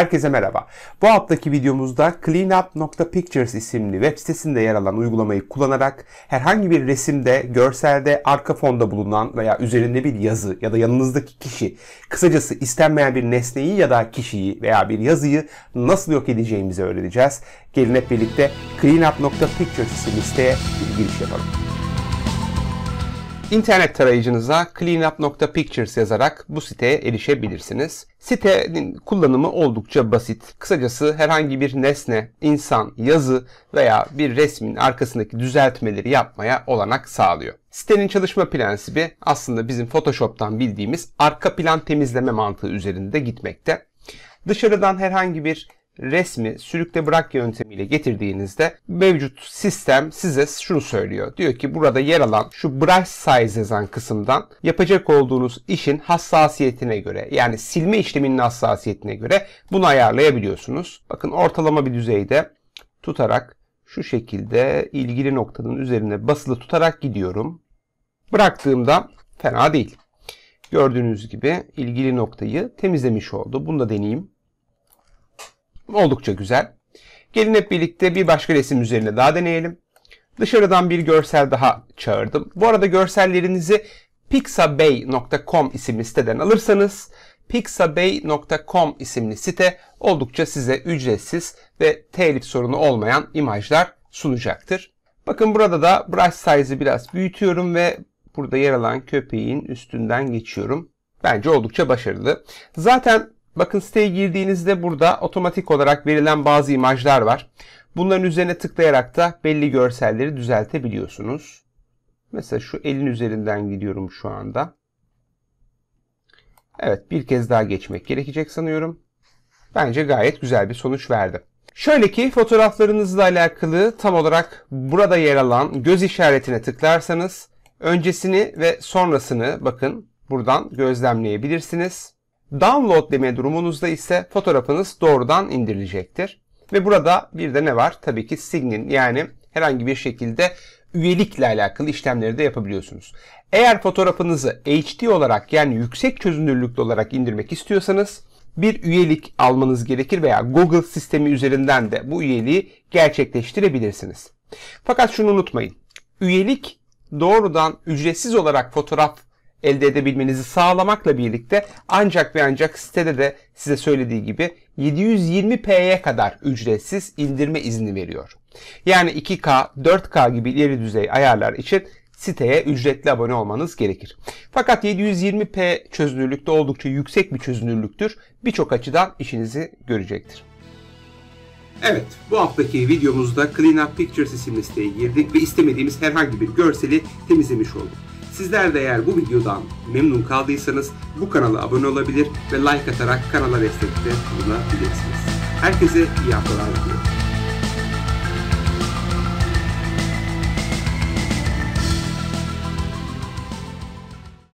Herkese merhaba. Bu haftaki videomuzda cleanup.pictures isimli web sitesinde yer alan uygulamayı kullanarak herhangi bir resimde, görselde, arka fonda bulunan veya üzerinde bir yazı ya da yanınızdaki kişi, kısacası istenmeyen bir nesneyi ya da kişiyi veya bir yazıyı nasıl yok edeceğimizi öğreneceğiz. Gelin hep birlikte cleanup.pictures isimli siteye bir giriş yapalım. İnternet tarayıcınıza cleanup.pictures yazarak bu siteye erişebilirsiniz. Sitenin kullanımı oldukça basit. Kısacası herhangi bir nesne, insan, yazı veya bir resmin arkasındaki düzeltmeleri yapmaya olanak sağlıyor. Sitenin çalışma prensibi aslında bizim Photoshop'tan bildiğimiz arka plan temizleme mantığı üzerinde gitmekte. Dışarıdan herhangi bir resmi sürükle bırak yöntemiyle getirdiğinizde mevcut sistem size şunu söylüyor. Diyor ki burada yer alan şu brush size yazan kısımdan yapacak olduğunuz işin hassasiyetine göre yani silme işleminin hassasiyetine göre bunu ayarlayabiliyorsunuz. Bakın ortalama bir düzeyde tutarak şu şekilde ilgili noktanın üzerine basılı tutarak gidiyorum. Bıraktığımda fena değil. Gördüğünüz gibi ilgili noktayı temizlemiş oldu. Bunu da deneyeyim. Oldukça güzel. Gelin hep birlikte bir başka resim üzerine daha deneyelim. Dışarıdan bir görsel daha çağırdım. Bu arada görsellerinizi pixabay.com isimli siteden alırsanız pixabay.com isimli site oldukça size ücretsiz ve telif sorunu olmayan imajlar sunacaktır. Bakın burada da brush size'ı biraz büyütüyorum ve burada yer alan köpeğin üstünden geçiyorum. Bence oldukça başarılı. Zaten Bakın siteye girdiğinizde burada otomatik olarak verilen bazı imajlar var. Bunların üzerine tıklayarak da belli görselleri düzeltebiliyorsunuz. Mesela şu elin üzerinden gidiyorum şu anda. Evet bir kez daha geçmek gerekecek sanıyorum. Bence gayet güzel bir sonuç verdi. Şöyle ki fotoğraflarınızla alakalı tam olarak burada yer alan göz işaretine tıklarsanız öncesini ve sonrasını bakın buradan gözlemleyebilirsiniz. Download deme durumunuzda ise fotoğrafınız doğrudan indirilecektir. Ve burada bir de ne var? Tabii ki signin yani herhangi bir şekilde üyelikle alakalı işlemleri de yapabiliyorsunuz. Eğer fotoğrafınızı HD olarak yani yüksek çözünürlüklü olarak indirmek istiyorsanız bir üyelik almanız gerekir veya Google sistemi üzerinden de bu üyeliği gerçekleştirebilirsiniz. Fakat şunu unutmayın. Üyelik doğrudan ücretsiz olarak fotoğraf elde edebilmenizi sağlamakla birlikte ancak ve ancak sitede de size söylediği gibi 720p'ye kadar ücretsiz indirme izni veriyor. Yani 2K, 4K gibi ileri düzey ayarlar için siteye ücretli abone olmanız gerekir. Fakat 720p çözünürlükte oldukça yüksek bir çözünürlüktür. Birçok açıdan işinizi görecektir. Evet, bu haftaki videomuzda Clean Up Pictures isimli siteye girdik ve istemediğimiz herhangi bir görseli temizlemiş olduk. Sizler de eğer bu videodan memnun kaldıysanız bu kanala abone olabilir ve like atarak kanala destekte bulunabilirsiniz. Herkese iyi haftalar diliyorum.